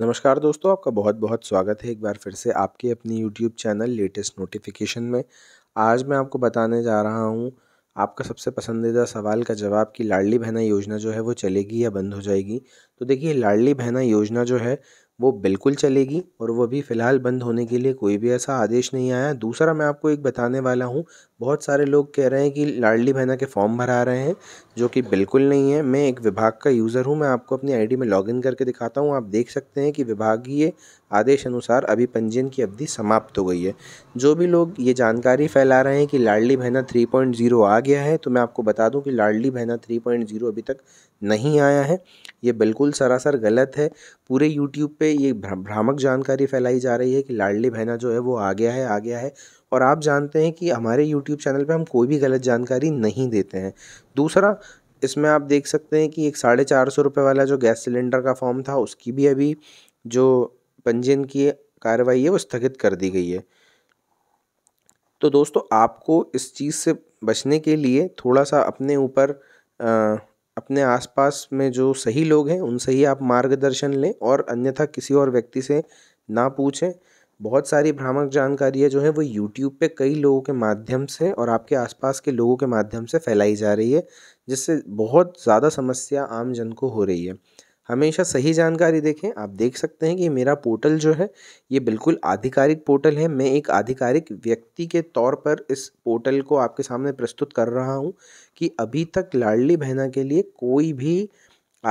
नमस्कार दोस्तों आपका बहुत बहुत स्वागत है एक बार फिर से आपके अपनी यूट्यूब चैनल लेटेस्ट नोटिफिकेशन में आज मैं आपको बताने जा रहा हूँ आपका सबसे पसंदीदा सवाल का जवाब कि लाडली बहना योजना जो है वो चलेगी या बंद हो जाएगी तो देखिए लाडली बहना योजना जो है वो बिल्कुल चलेगी और वो भी फ़िलहाल बंद होने के लिए कोई भी ऐसा आदेश नहीं आया दूसरा मैं आपको एक बताने वाला हूँ बहुत सारे लोग कह रहे हैं कि लाडली बहना के फॉर्म भरा रहे हैं जो कि बिल्कुल नहीं है मैं एक विभाग का यूज़र हूँ मैं आपको अपनी आईडी में लॉगिन करके दिखाता हूँ आप देख सकते हैं कि विभागीय आदेश अनुसार अभी पंजीयन की अवधि समाप्त हो गई है जो भी लोग ये जानकारी फैला रहे हैं कि लाडली बहना थ्री आ गया है तो मैं आपको बता दूँ कि लाडली बहना थ्री अभी तक नहीं आया है ये बिल्कुल सरासर गलत है पूरे यूट्यूब पर ये भ्रामक जानकारी फैलाई जा रही है कि लाडली बहना जो है वो आ गया है आ गया है और आप जानते हैं कि हमारे यूट्यूब चैनल पे हम कोई भी गलत जानकारी नहीं देते हैं दूसरा इसमें आप देख सकते हैं कि एक साढ़े चार सौ रुपये वाला जो गैस सिलेंडर का फॉर्म था उसकी भी अभी जो पंजीयन की कार्रवाई है वो स्थगित कर दी गई है तो दोस्तों आपको इस चीज़ से बचने के लिए थोड़ा सा अपने ऊपर अपने आसपास में जो सही लोग हैं उनसे ही आप मार्गदर्शन लें और अन्यथा किसी और व्यक्ति से ना पूछें बहुत सारी भ्रामक जानकारियाँ जो है वो यूट्यूब पे कई लोगों के माध्यम से और आपके आसपास के लोगों के माध्यम से फैलाई जा रही है जिससे बहुत ज़्यादा समस्या आम जन को हो रही है हमेशा सही जानकारी देखें आप देख सकते हैं कि मेरा पोर्टल जो है ये बिल्कुल आधिकारिक पोर्टल है मैं एक आधिकारिक व्यक्ति के तौर पर इस पोर्टल को आपके सामने प्रस्तुत कर रहा हूँ कि अभी तक लाडली बहना के लिए कोई भी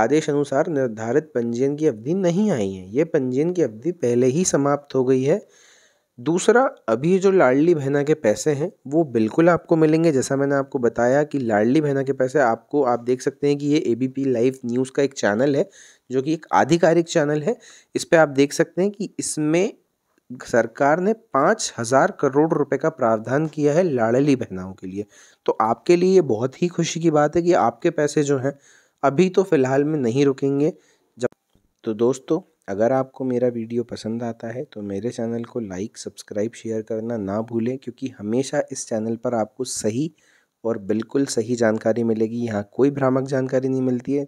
आदेश अनुसार निर्धारित पंजीयन की अवधि नहीं आई है ये पंजीयन की अवधि पहले ही समाप्त हो गई है दूसरा अभी जो लाडली बहना के पैसे हैं वो बिल्कुल आपको मिलेंगे जैसा मैंने आपको बताया कि लाडली बहना के पैसे आपको आप देख सकते हैं कि ये A B P live news का एक चैनल है जो कि एक आधिकारिक चैनल है इस पर आप देख सकते हैं कि इसमें सरकार ने पाँच हज़ार करोड़ रुपए का प्रावधान किया है लाडली बहनाओं के लिए तो आपके लिए ये बहुत ही खुशी की बात है कि आपके पैसे जो हैं अभी तो फ़िलहाल में नहीं रुकेंगे जब तो दोस्तों अगर आपको मेरा वीडियो पसंद आता है तो मेरे चैनल को लाइक सब्सक्राइब शेयर करना ना भूलें क्योंकि हमेशा इस चैनल पर आपको सही और बिल्कुल सही जानकारी मिलेगी यहाँ कोई भ्रामक जानकारी नहीं मिलती है